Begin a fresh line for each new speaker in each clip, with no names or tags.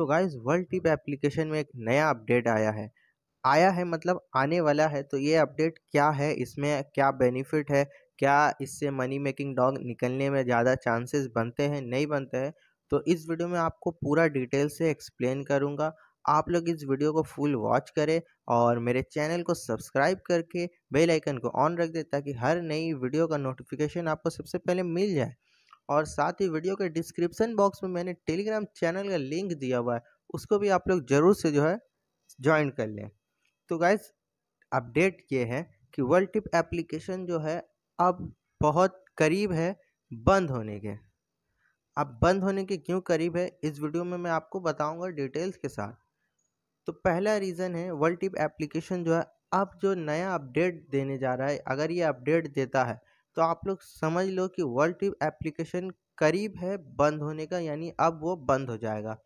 तो guys world trip application में एक नया अपडेट आया है आया है मतलब आने वाला है तो ये अपडेट क्या है इसमें क्या बेनिफिट है क्या इससे मनी मेकिंग डॉग निकलने में ज़्यादा चांसेस बनते हैं नहीं बनते हैं तो इस वीडियो में आपको पूरा डिटेल से एक्सप्लेन करूँगा आप लोग इस वीडियो को फुल वॉच करें और मेरे चैनल को सब्सक्राइब करके बेल आइकन को ऑन रख दें ताकि हर नई वीडियो का नोटिफिकेशन आपको सबसे पहले मिल जाए और साथ ही वीडियो के डिस्क्रिप्सन बॉक्स में मैंने टेलीग्राम चैनल का लिंक दिया हुआ है उसको भी आप लोग ज़रूर से जो है ज्वाइन कर लें तो गाइज अपडेट ये है कि वर्ल्ड टिप एप्लीकेशन जो है अब बहुत करीब है बंद होने के अब बंद होने के क्यों करीब है इस वीडियो में मैं आपको बताऊंगा डिटेल्स के साथ तो पहला रीज़न है वर्ल्ड टिप एप्लीकेशन जो है अब जो नया अपडेट देने जा रहा है अगर ये अपडेट देता है तो आप लोग समझ लो कि वर्ल्ड ट्रिप एप्लीकेशन करीब है बंद होने का यानी अब वो बंद हो जाएगा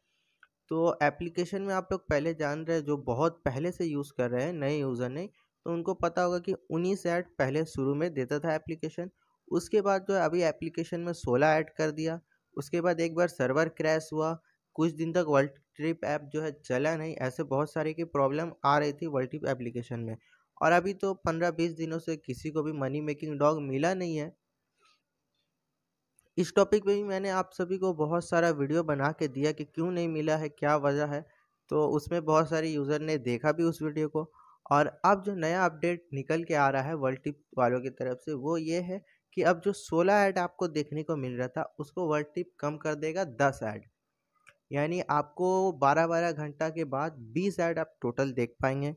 तो एप्लीकेशन में आप लोग पहले जान रहे जो बहुत पहले से यूज़ कर रहे हैं नए यूज़र ने तो उनको पता होगा कि उन्नीस ऐड पहले शुरू में देता था एप्लीकेशन उसके बाद जो अभी एप्लीकेशन में सोलह ऐड कर दिया उसके बाद एक बार सर्वर क्रैश हुआ कुछ दिन तक वर्ल्ड ट्रिप ऐप जो है चला नहीं ऐसे बहुत सारे की प्रॉब्लम आ रही थी वर्ल्ड ट्रिप एप्लीकेशन में और अभी तो पंद्रह बीस दिनों से किसी को भी मनी मेकिंग डॉग मिला नहीं है इस टॉपिक पे भी मैंने आप सभी को बहुत सारा वीडियो बना के दिया कि क्यों नहीं मिला है क्या वजह है तो उसमें बहुत सारे यूज़र ने देखा भी उस वीडियो को और अब जो नया अपडेट निकल के आ रहा है वर्ल्ड टिप वालों की तरफ से वो ये है कि अब जो सोलह ऐड आपको देखने को मिल रहा था उसको वर्ल्ड टिप कम कर देगा दस ऐड यानी आपको बारह बारह घंटा के बाद बीस ऐड आप टोटल देख पाएंगे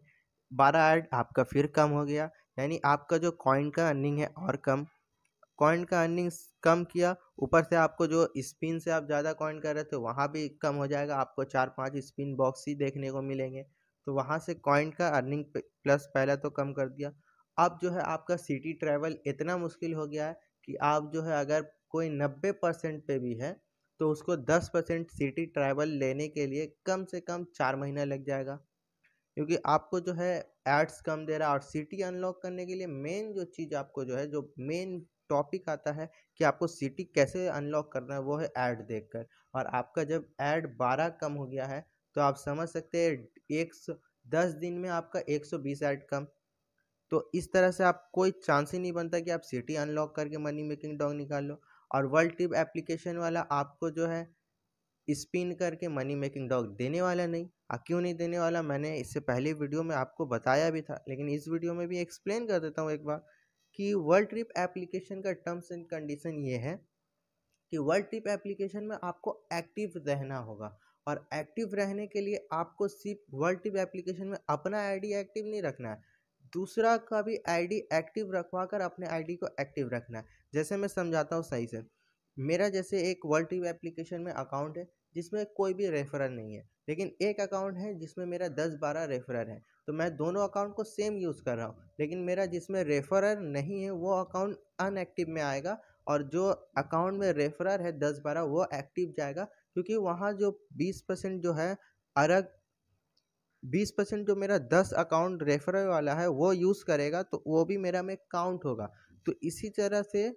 बारह ऐड आपका फिर कम हो गया यानी आपका जो कॉइन का अर्निंग है और कम कॉइन का अर्निंग कम किया ऊपर से आपको जो स्पिन से आप ज़्यादा कॉइन कर रहे थे वहाँ भी कम हो जाएगा आपको चार पांच स्पिन बॉक्स ही देखने को मिलेंगे तो वहाँ से कॉइन का अर्निंग प्लस पहला तो कम कर दिया अब जो है आपका सिटी ट्रैवल इतना मुश्किल हो गया है कि आप जो है अगर कोई नब्बे परसेंट पे भी है तो उसको दस परसेंट सिटी ट्रैवल लेने के लिए कम से कम चार महीना लग जाएगा क्योंकि आपको जो है एड्स कम दे रहा है और सिटी अनलॉक करने के लिए मेन जो चीज़ आपको जो है जो मेन टॉपिक आता है कि आपको सिटी कैसे अनलॉक करना है वो है ऐड देखकर और आपका जब ऐड बारह कम हो गया है तो आप समझ सकते हैं एक सौ दस दिन में आपका एक सौ बीस ऐड कम तो इस तरह से आप कोई चांस ही नहीं बनता कि आप सिटी अनलॉक करके मनी मेकिंग डॉग निकाल लो और वर्ल्ड ट्रिप एप्लीकेशन वाला आपको जो है स्पिन करके मनी मेकिंग डॉग देने वाला नहीं आ क्यों नहीं देने वाला मैंने इससे पहले वीडियो में आपको बताया भी था लेकिन इस वीडियो में भी एक्सप्लेन कर देता हूँ एक बार कि वर्ल्ड ट्रिप एप्लीकेशन का टर्म्स एंड कंडीशन ये है कि वर्ल्ड ट्रिप एप्लीकेशन में आपको एक्टिव रहना होगा और एक्टिव रहने के लिए आपको सिर्फ वर्ल्ड ट्रिप एप्लीकेशन में अपना आईडी एक्टिव नहीं रखना है दूसरा का भी आईडी एक्टिव रखवा कर अपने आईडी को एक्टिव रखना है जैसे मैं समझाता हूँ सही से मेरा जैसे एक वर्ल्ड ट्रिप एप्लीकेशन में अकाउंट है जिसमें कोई भी रेफरल नहीं है लेकिन एक अकाउंट है जिसमें मेरा दस बारह रेफरल है तो मैं दोनों अकाउंट को सेम यूज़ कर रहा हूँ लेकिन मेरा जिसमें रेफरल नहीं है वो अकाउंट अनएक्टिव में आएगा और जो अकाउंट में रेफरल है दस बारह वो एक्टिव जाएगा क्योंकि वहाँ जो बीस परसेंट जो है अलग बीस परसेंट जो मेरा दस अकाउंट रेफरल वाला है वो यूज़ करेगा तो वो भी मेरा में काउंट होगा तो इसी तरह से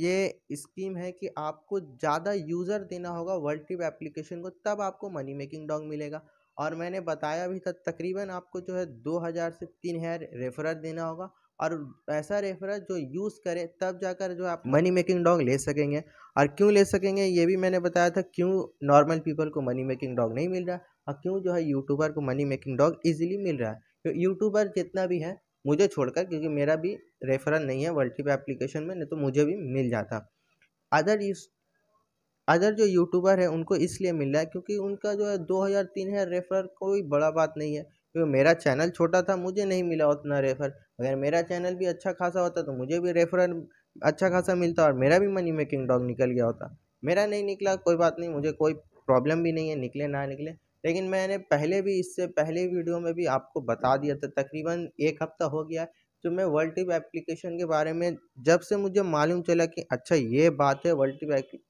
ये स्कीम है कि आपको ज़्यादा यूज़र देना होगा वर्ल्ड ट्रिप एप्लीकेशन को तब आपको मनी मेकिंग डॉग मिलेगा और मैंने बताया भी था तकरीबन आपको जो है दो हज़ार से तीन हज़ार रेफर देना होगा और ऐसा रेफर जो यूज़ करे तब जाकर जो आप मनी मेकिंग डॉग ले सकेंगे और क्यों ले सकेंगे ये भी मैंने बताया था क्यों नॉर्मल पीपल को मनी मेकिंग डॉग नहीं मिल रहा और क्यों जो है यूट्यूबर को मनी मेकिंग डॉग ईजिली मिल रहा है तो यूट्यूबर जितना भी है मुझे छोड़कर क्योंकि मेरा भी रेफरल नहीं है वर्ल्टी एप्लीकेशन में नहीं तो मुझे भी मिल जाता अदर इस अदर जो यूट्यूबर है उनको इसलिए मिल रहा है क्योंकि उनका जो है दो हज़ार तीन हज़ार रेफर कोई बड़ा बात नहीं है क्योंकि मेरा चैनल छोटा था मुझे नहीं मिला उतना रेफर अगर मेरा चैनल भी अच्छा खासा होता तो मुझे भी रेफरल अच्छा खासा मिलता और मेरा भी मनी मेकिंग डॉग निकल गया होता मेरा नहीं निकला कोई बात नहीं मुझे कोई प्रॉब्लम भी नहीं है निकले ना निकले लेकिन मैंने पहले भी इससे पहले वीडियो में भी आपको बता दिया था तकरीबन एक हफ़्ता हो गया तो मैं वर्ल्ड टिप एप्लीकेशन के बारे में जब से मुझे मालूम चला कि अच्छा ये बात है world trip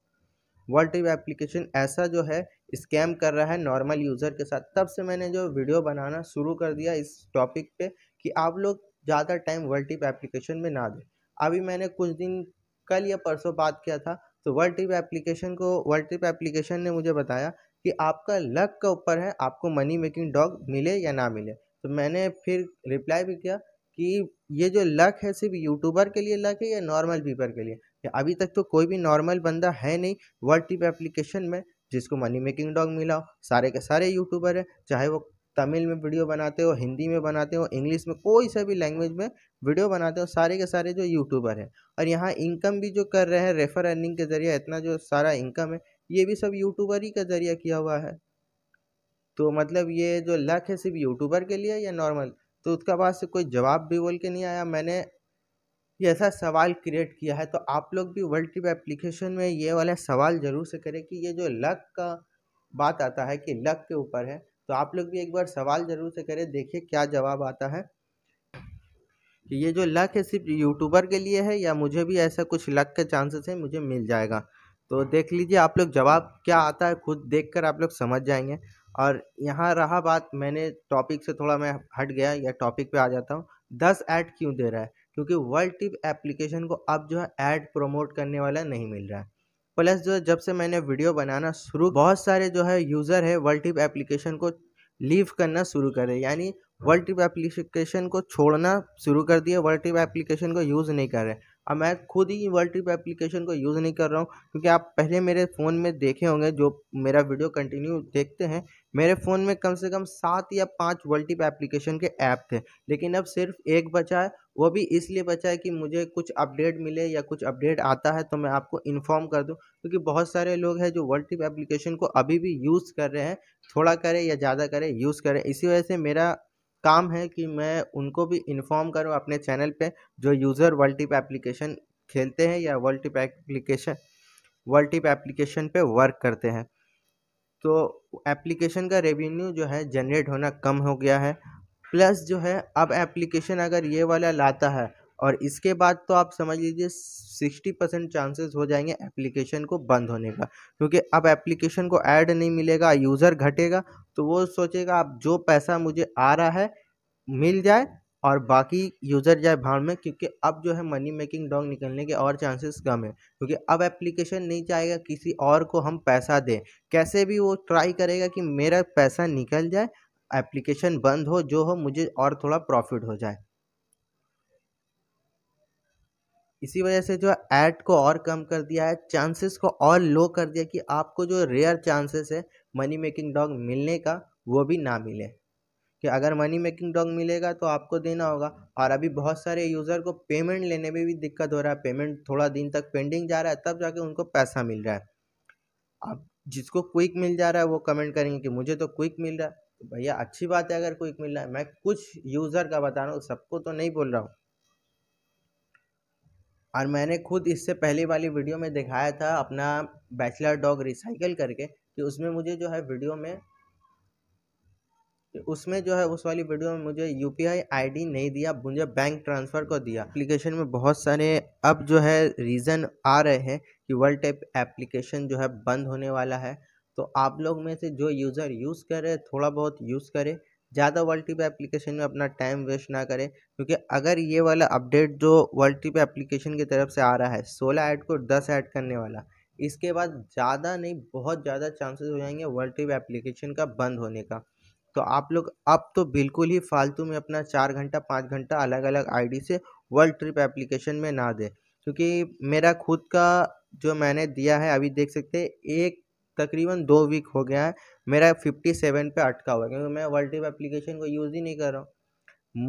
world trip application ऐसा जो है स्कैम कर रहा है नॉर्मल यूज़र के साथ तब से मैंने जो वीडियो बनाना शुरू कर दिया इस टॉपिक पे कि आप लोग ज़्यादा टाइम वर्ल्ड टिप एप्लीकेशन में ना दें अभी मैंने कुछ दिन कल या परसों बात किया था तो वर्ल्ड टिप एप्लीकेशन को वर्ल्ड टिप एप्लीकेशन ने मुझे बताया कि आपका लक के ऊपर है आपको मनी मेकिंग डॉग मिले या ना मिले तो मैंने फिर रिप्लाई भी किया कि ये जो लक है सिर्फ यूट्यूबर के लिए लक है या नॉर्मल पीपर के लिए अभी तक तो कोई भी नॉर्मल बंदा है नहीं वर्ल्ड टिप एप्लीकेशन में जिसको मनी मेकिंग डॉग मिला हो सारे के सारे यूट्यूबर हैं चाहे वो तमिल में वीडियो बनाते हो हिंदी में बनाते हो इंग्लिश में कोई सा भी लैंग्वेज में वीडियो बनाते हो सारे के सारे जो यूट्यूबर हैं और यहाँ इनकम भी जो कर रहे हैं रेफर अर्निंग के ज़रिए इतना जो सारा इनकम है ये भी सब यूट्यूबर ही का जरिया किया हुआ है तो मतलब ये जो लक है सिर्फ यूट्यूबर के लिए या नॉर्मल तो उसका पास कोई जवाब भी बोल के नहीं आया मैंने ऐसा सवाल क्रिएट किया है तो आप लोग भी वर्ल्ड ट्रिप एप्लीकेशन में ये वाला सवाल ज़रूर से करें कि ये जो लक का बात आता है कि लक के ऊपर है तो आप लोग भी एक बार सवाल ज़रूर से करें देखिए क्या जवाब आता है कि ये जो लक है सिर्फ यूट्यूबर के लिए है या मुझे भी ऐसा कुछ लक के चांसेस है मुझे मिल जाएगा तो देख लीजिए आप लोग जवाब क्या आता है खुद देख कर आप लोग समझ जाएंगे और यहाँ रहा बात मैंने टॉपिक से थोड़ा मैं हट गया या टॉपिक पे आ जाता हूँ दस ऐड क्यों दे रहा है क्योंकि वर्ल्ड टिप एप्लीकेशन को अब जो है ऐड प्रमोट करने वाला नहीं मिल रहा है प्लस जो जब से मैंने वीडियो बनाना शुरू बहुत सारे जो है यूज़र है वर्ल्ड टिप एप्लीकेशन को लीव करना शुरू करे यानी वर्ल्ड टिप एप्लीकेशन को छोड़ना शुरू कर दिया वर्ल्ड टिप एप्लीकेशन को यूज़ नहीं कर रहे अब मैं खुद ही वर्ल्ट्रिप एप्लीकेशन को यूज़ नहीं कर रहा हूँ क्योंकि आप पहले मेरे फ़ोन में देखे होंगे जो मेरा वीडियो कंटिन्यू देखते हैं मेरे फ़ोन में कम से कम सात या पाँच वर्ल्टिप एप्लीकेशन के ऐप थे लेकिन अब सिर्फ एक बचा है वो भी इसलिए बचा है कि मुझे कुछ अपडेट मिले या कुछ अपडेट आता है तो मैं आपको इन्फॉर्म कर दूँ क्योंकि तो बहुत सारे लोग हैं जो वर्ल्टिप एप्लीकेशन को अभी भी यूज़ कर रहे हैं थोड़ा करें या ज़्यादा करें यूज़ करें इसी वजह से मेरा काम है कि मैं उनको भी इन्फॉर्म करूँ अपने चैनल पे जो यूज़र वर्ल्ड टिप एप्लीकेशन खेलते हैं या world trip application world trip application पे वर्क करते हैं तो एप्लीकेशन का रेवेन्यू जो है जनरेट होना कम हो गया है प्लस जो है अब एप्लीकेशन अगर ये वाला लाता है और इसके बाद तो आप समझ लीजिए सिक्सटी परसेंट चांसेस हो जाएंगे एप्लीकेशन को बंद होने का क्योंकि अब एप्लीकेशन को ऐड नहीं मिलेगा यूज़र घटेगा तो वो सोचेगा आप जो पैसा मुझे आ रहा है मिल जाए और बाकी यूज़र जाए भाड़ में क्योंकि अब जो है मनी मेकिंग डॉग निकलने के और चांसेस कम है क्योंकि अब एप्लीकेशन नहीं चाहेगा किसी और को हम पैसा दें कैसे भी वो ट्राई करेगा कि मेरा पैसा निकल जाए एप्लीकेशन बंद हो जो हो मुझे और थोड़ा प्रॉफिट हो जाए इसी वजह से जो ऐड को और कम कर दिया है चांसेस को और लो कर दिया कि आपको जो रेयर चांसेस है मनी मेकिंग डॉग मिलने का वो भी ना मिले कि अगर मनी मेकिंग डॉग मिलेगा तो आपको देना होगा और अभी बहुत सारे यूज़र को पेमेंट लेने में भी दिक्कत हो रहा है पेमेंट थोड़ा दिन तक पेंडिंग जा रहा है तब जाके उनको पैसा मिल रहा है अब जिसको क्विक मिल जा रहा है वो कमेंट करेंगे कि मुझे तो क्विक मिल रहा है तो भैया अच्छी बात है अगर क्विक मिल रहा है मैं कुछ यूज़र का बता रहा हूँ सबको तो नहीं बोल रहा हूँ और मैंने खुद इससे पहले वाली वीडियो में दिखाया था अपना बैचलर डॉग रिसाइकल करके कि उसमें मुझे जो है वीडियो में उसमें जो है उस वाली वीडियो में मुझे यू पी आई डी नहीं दिया मुझे बैंक ट्रांसफ़र को दिया एप्लीकेशन में बहुत सारे अब जो है रीज़न आ रहे हैं कि वर्ल्ड टेप एप्लीकेशन जो है बंद होने वाला है तो आप लोग में से जो यूज़र यूज़ करे थोड़ा बहुत यूज़ करे ज़्यादा वर्ल्ड टी एप्लीकेशन में अपना टाइम वेस्ट ना करें क्योंकि अगर ये वाला अपडेट जो वर्ल्ड टी एप्लीकेशन की तरफ से आ रहा है सोलह ऐड को दस ऐड करने वाला इसके बाद ज़्यादा नहीं बहुत ज़्यादा चांसेस हो जाएंगे वर्ल्ड टी एप्लीकेशन का बंद होने का तो आप लोग अब तो बिल्कुल ही फालतू में अपना चार घंटा पाँच घंटा अलग अलग आईडी से वर्ल्ड ट्रिप एप्लीकेशन में ना दें क्योंकि मेरा खुद का जो मैंने दिया है अभी देख सकते हैं एक तकरीबन दो वीक हो गया है मेरा फिफ्टी सेवन पर अटका हुआ है क्योंकि मैं वर्ल्ड टिप एप्लीकेशन को यूज़ ही नहीं कर रहा हूँ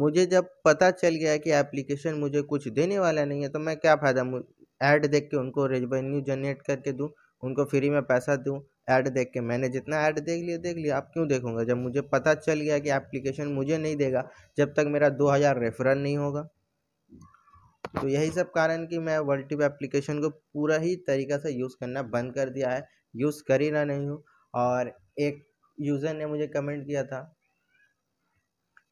मुझे जब पता चल गया कि एप्लीकेशन मुझे कुछ देने वाला नहीं है तो मैं क्या फ़ायदा ऐड देख के उनको रेवेन्यू जनरेट करके दूँ उनको फ्री में पैसा दूँ ऐड देख के मैंने जितना ऐड देख लिया देख लिया आप क्यों देखूंगा जब मुझे पता चल गया कि एप्लीकेशन मुझे नहीं देगा जब तक मेरा दो हज़ार रेफरल नहीं होगा तो यही सब कारण कि मैं वर्ल्टिप एप्लीकेशन को पूरा ही तरीका से यूज़ करना बंद कर दिया है यूज़ कर ही ना नहीं हूँ और एक यूज़र ने मुझे कमेंट किया था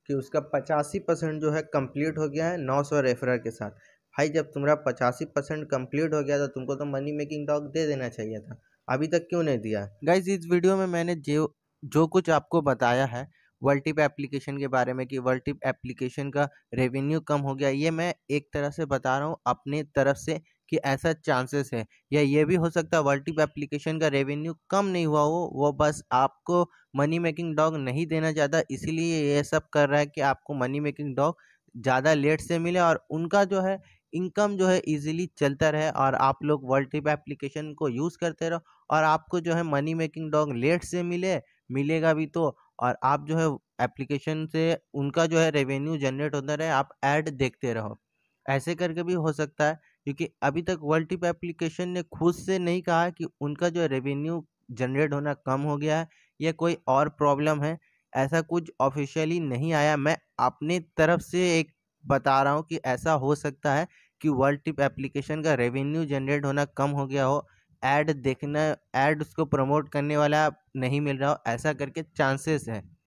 कि उसका पचासी परसेंट जो है कंप्लीट हो गया है नौ सौ रेफर के साथ भाई जब तुम्हारा पचासी परसेंट कम्प्लीट हो गया था तो तुमको तो मनी मेकिंग डॉग दे देना चाहिए था अभी तक क्यों नहीं दिया गाइज इस वीडियो में मैंने जो जो कुछ आपको बताया है वर्ल्टिप एप्लीकेशन के बारे में कि वर्ल्टिप एप्लीकेशन का रेवेन्यू कम हो गया ये मैं एक तरह से बता रहा हूँ अपने तरफ से कि ऐसा चांसेस है या ये भी हो सकता है वर्ल्टिप एप्लीकेशन का रेवेन्यू कम नहीं हुआ हो वो बस आपको मनी मेकिंग डॉग नहीं देना चाहता इसीलिए ये सब कर रहा है कि आपको मनी मेकिंग डॉग ज़्यादा लेट से मिले और उनका जो है इनकम जो है इजीली चलता रहे और आप लोग वर्ल्टिप एप्लीकेशन को यूज़ करते रहो और आपको जो है मनी मेकिंग डॉग लेट से मिले मिलेगा भी तो और आप जो है एप्लीकेशन से उनका जो है रेवेन्यू जनरेट होता रहे आप ऐड देखते रहो ऐसे करके भी हो सकता है क्योंकि अभी तक वर्ल्ड टिप एप्लीकेशन ने खुद से नहीं कहा कि उनका जो रेवेन्यू जनरेट होना कम हो गया है या कोई और प्रॉब्लम है ऐसा कुछ ऑफिशियली नहीं आया मैं अपने तरफ से एक बता रहा हूँ कि ऐसा हो सकता है कि वर्ल्ड टिप एप्लीकेशन का रेवेन्यू जनरेट होना कम हो गया हो ऐड देखना ऐड उसको प्रमोट करने वाला नहीं मिल रहा हो ऐसा करके चांसेस हैं